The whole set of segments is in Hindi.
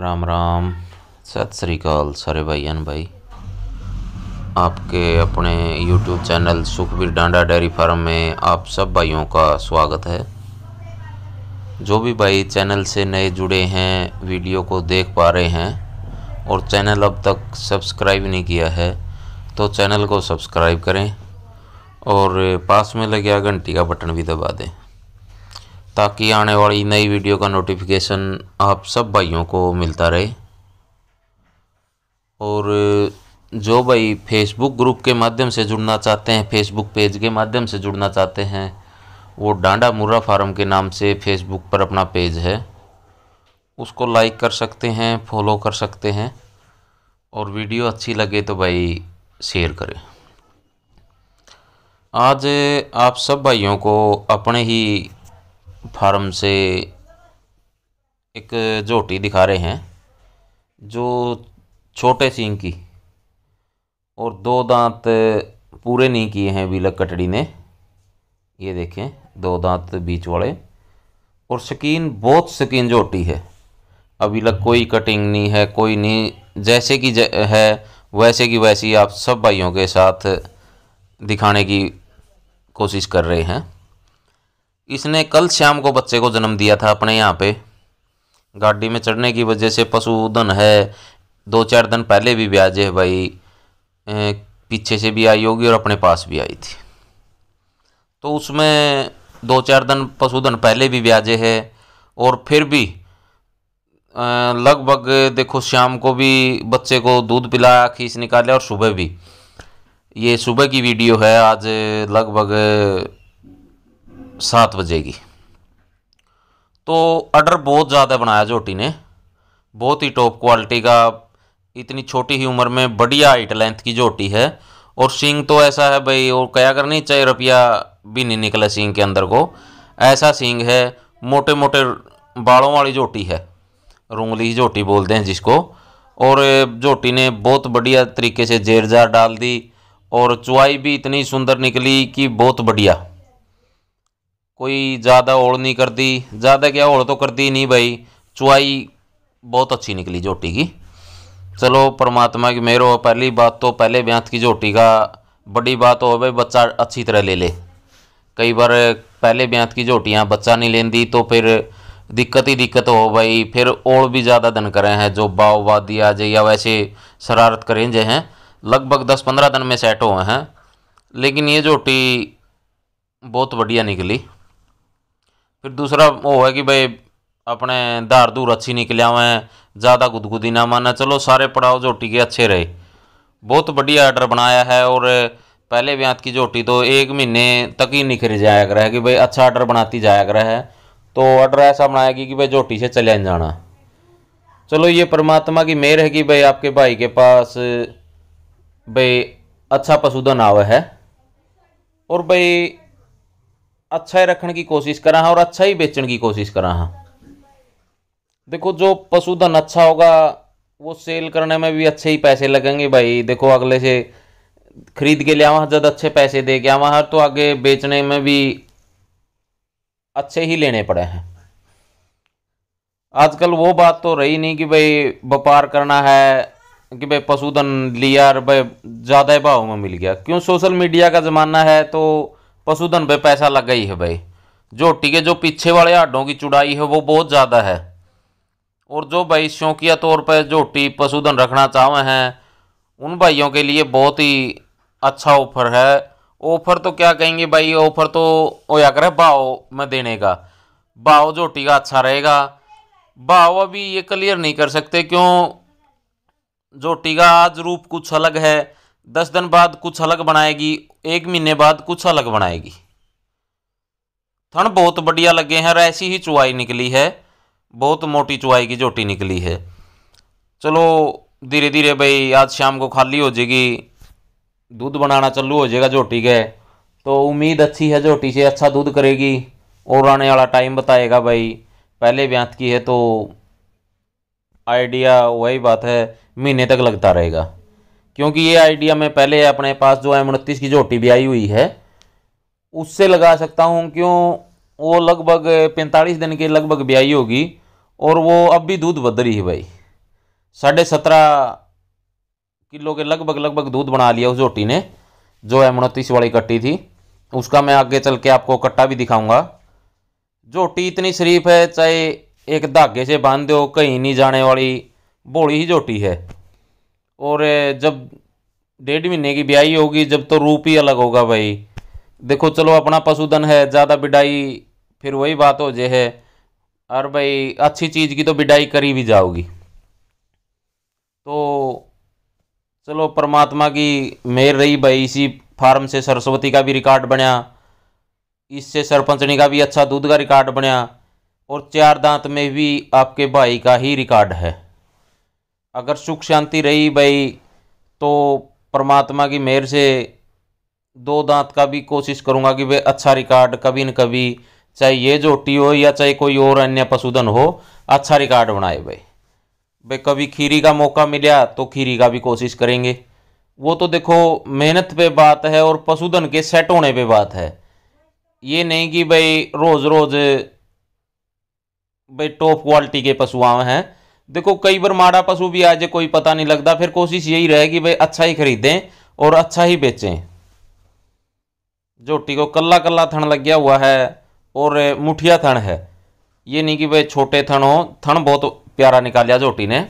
राम राम सत श्रीकाल सारे भाई एन भाई आपके अपने YouTube channel Sukhbir Danda dairy farm में आप सब भाइयों का स्वागत है जो भी भाई चैनल से नए जुड़े हैं वीडियो को देख पा रहे हैं और चैनल अब तक सब्सक्राइब नहीं किया है तो चैनल को सब्सक्राइब करें और पास में लगे घंटी का बटन भी दबा दें ताकि आने वाली नई वीडियो का नोटिफिकेशन आप सब भाइयों को मिलता रहे और जो भाई फेसबुक ग्रुप के माध्यम से जुड़ना चाहते हैं फेसबुक पेज के माध्यम से जुड़ना चाहते हैं वो डांडा मुर्रा फार्म के नाम से फेसबुक पर अपना पेज है उसको लाइक कर सकते हैं फॉलो कर सकते हैं और वीडियो अच्छी लगे तो भाई शेयर करें आज आप सब भाइयों को अपने ही फार्म से एक झोटी दिखा रहे हैं जो छोटे सींग की और दो दांत पूरे नहीं किए हैं बिलक कटड़ी ने ये देखें दो दांत बीच वाले और शकीन बहुत शकीन झोटी है अभी लग कोई कटिंग नहीं है कोई नहीं जैसे कि जै, है वैसे की वैसी आप सब भाइयों के साथ दिखाने की कोशिश कर रहे हैं इसने कल शाम को बच्चे को जन्म दिया था अपने यहाँ पे गाड़ी में चढ़ने की वजह से पशुधन है दो चार दिन पहले भी ब्याजे है भाई पीछे से भी आई होगी और अपने पास भी आई थी तो उसमें दो चार दिन पशुधन पहले भी ब्याजे है और फिर भी लगभग देखो शाम को भी बच्चे को दूध पिलाया खीस निकाले और सुबह भी ये सुबह की वीडियो है आज लगभग सात बजे की तो ऑर्डर बहुत ज़्यादा बनाया जोटी ने बहुत ही टॉप क्वालिटी का इतनी छोटी ही उम्र में बढ़िया हाइट लेंथ की जोटी है और सींग तो ऐसा है भाई और क्या करनी चाहे रुपया भी नहीं निकला सींग के अंदर को ऐसा सींग है मोटे मोटे बालों वाली जोटी है रुंगली जोटी बोलते हैं जिसको और जोटी ने बहुत बढ़िया तरीके से जेरजार डाल दी और चुआई भी इतनी सुंदर निकली कि बहुत बढ़िया कोई ज़्यादा ओल नहीं करती ज़्यादा क्या ओल तो करती नहीं भाई चुआई बहुत अच्छी निकली जोटी की चलो परमात्मा की मेरे पहली बात तो पहले ब्यांत की जोटी का बड़ी बात हो भाई बच्चा अच्छी तरह ले ले कई बार पहले ब्यांत की जोटियाँ बच्चा नहीं लेंदी तो फिर दिक्कत ही दिक्कत हो भाई फिर ओल भी ज़्यादा दिन करे हैं जो बाव वादी आ जाए या वैसे शरारत करें जे हैं लगभग दस पंद्रह दिन में सेट हुए हैं लेकिन ये जोटी बहुत बढ़िया निकली फिर दूसरा वो है कि भाई अपने धार धूर अच्छी निकल हुए हैं ज़्यादा गुदगुदी ना माना चलो सारे पड़ाव झोटी के अच्छे रहे बहुत बढ़िया आर्डर बनाया है और पहले ब्यांत की जोटी तो एक महीने तक ही निखर जाया करा है कि भाई अच्छा आर्डर बनाती जाया करा है तो आर्डर ऐसा बनाया कि, कि भाई जोटी से चले जाना चलो ये परमात्मा की मेहर है कि भाई आपके भाई के पास भाई अच्छा पशुधन आवे है और भाई अच्छा ही रखने की कोशिश करा हाँ और अच्छा ही बेचने की कोशिश करा हाँ। देखो जो पशुधन अच्छा होगा वो सेल करने में भी अच्छे ही पैसे लगेंगे भाई देखो अगले से खरीद के लिए वहाँ जब अच्छे पैसे दे के वहाँ तो आगे बेचने में भी अच्छे ही लेने पड़े हैं आजकल वो बात तो रही नहीं कि भाई व्यापार करना है कि भाई पशुधन लिया और भाई ज़्यादा भाव में मिल गया क्यों सोशल मीडिया का ज़माना है तो पशुधन पे पैसा लग गई है भाई झोटी के जो पीछे वाले हड्डों की चुड़ाई है वो बहुत ज़्यादा है और जो भाई शौकिया तौर पर झोटी पशुधन रखना चाहे हैं उन भाइयों के लिए बहुत ही अच्छा ऑफर है ऑफर तो क्या कहेंगे भाई ऑफर तो होया करे भाव में देने का भाव झोटी का अच्छा रहेगा भाव अभी ये क्लियर नहीं कर सकते क्यों झोटी का आज रूप कुछ अलग है दस दिन बाद कुछ अलग बनाएगी एक महीने बाद कुछ अलग बनाएगी थन बहुत बढ़िया लगे हैं और ऐसी ही चुवाई निकली है बहुत मोटी चुवाई की जोटी निकली है चलो धीरे धीरे भाई आज शाम को खाली हो जाएगी दूध बनाना चालू हो जाएगा जोटी के तो उम्मीद अच्छी है जोटी से अच्छा दूध करेगी और आने वाला टाइम बताएगा भाई पहले ब्यांत की है तो आइडिया वही बात है महीने तक लगता रहेगा क्योंकि ये आइडिया मैं पहले अपने पास जो एम उनतीस की जो भी आई हुई है उससे लगा सकता हूँ क्यों वो लगभग पैंतालीस दिन के लगभग ब्याई होगी और वो अब भी दूध बद रही है भाई साढ़े सत्रह किलो के लगभग लगभग दूध बना लिया उस झोटी ने जो एम उनतीस वाली कट्टी थी उसका मैं आगे चल के आपको कट्टा भी दिखाऊंगा झोटी इतनी शरीफ है चाहे एक धागे से बांध दो कहीं नहीं जाने वाली बोली ही झोटी है और जब डेढ़ महीने की ब्याई होगी जब तो रूप ही अलग होगा भाई देखो चलो अपना पशुधन है ज़्यादा बिडाई फिर वही बात हो जे है और भाई अच्छी चीज़ की तो बिडाई करी भी जाओगी तो चलो परमात्मा की मेहर रही भाई इसी फार्म से सरस्वती का भी रिकॉर्ड बनया इससे सरपंचनी का भी अच्छा दूध का रिकॉर्ड बनया और चार दांत में भी आपके भाई का ही रिकॉर्ड है अगर सुख शांति रही भाई तो परमात्मा की मेहर से दो दांत का भी कोशिश करूँगा कि भाई अच्छा रिकॉर्ड कभी न कभी चाहे ये जोटी हो या चाहे कोई और अन्य पशुधन हो अच्छा रिकॉर्ड बनाए भाई भाई कभी खीरी का मौका मिला तो खीरी का भी कोशिश करेंगे वो तो देखो मेहनत पे बात है और पशुधन के सेट होने पे बात है ये नहीं कि भाई रोज़ रोज़ भाई टॉप क्वालिटी के पशु हैं देखो कई बार माड़ा पशु भी आ जाए कोई पता नहीं लगता फिर कोशिश यही रहेगी भाई अच्छा ही खरीदें और अच्छा ही बेचें झोटी को कल्ला कल्ला थन लग गया हुआ है और मुठिया थन है ये नहीं कि भाई छोटे थन हो थन बहुत प्यारा निकालिया झोटी ने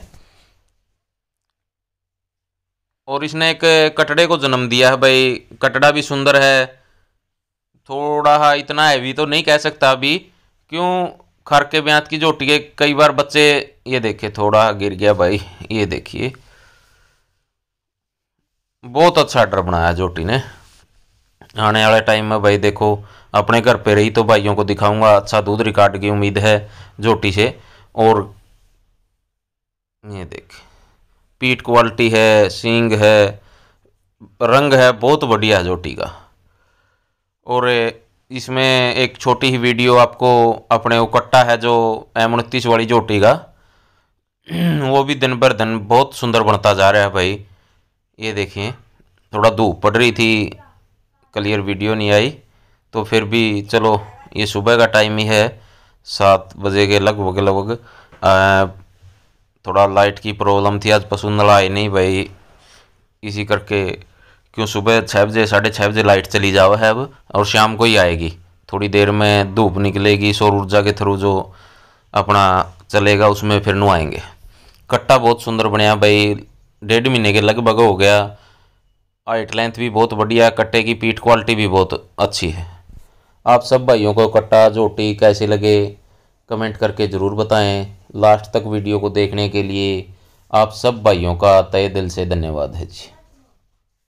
और इसने एक कटड़े को जन्म दिया है भाई कटड़ा भी सुंदर है थोड़ा हाँ, इतना हैवी तो नहीं कह सकता अभी क्यों खर के ब्यात की झोटी है कई बार बच्चे ये देखे थोड़ा गिर गया भाई ये देखिए बहुत अच्छा डर बनाया जोटी ने आने वाले टाइम में भाई देखो अपने घर पे रही तो भाइयों को दिखाऊंगा अच्छा दूध रिकॉर्ड की उम्मीद है जोटी से और ये देख पीठ क्वालिटी है सींग है रंग है बहुत बढ़िया जोटी का और इसमें एक छोटी ही वीडियो आपको अपने उकट्टा है जो एम उनतीस वाली जोटी का वो भी दिन भर दिन बहुत सुंदर बनता जा रहा है भाई ये देखिए थोड़ा धूप पड़ रही थी क्लियर वीडियो नहीं आई तो फिर भी चलो ये सुबह का टाइम ही है सात बजे के लगभग लगभग थोड़ा लाइट की प्रॉब्लम थी आज पसंद आई नहीं भाई इसी करके क्यों सुबह छः बजे साढ़े छः बजे लाइट चली जाओ है अब और शाम को ही आएगी थोड़ी देर में धूप निकलेगी सौर ऊर्जा के थ्रू जो अपना चलेगा उसमें फिर आएंगे कट्टा बहुत सुंदर बनया भाई डेढ़ महीने के लगभग हो गया हाइट लेंथ भी बहुत बढ़िया कट्टे की पीठ क्वालिटी भी बहुत अच्छी है आप सब भाइयों को कट्टा जोटी कैसे लगे कमेंट करके ज़रूर बताएं लास्ट तक वीडियो को देखने के लिए आप सब भाइयों का तय दिल से धन्यवाद है जी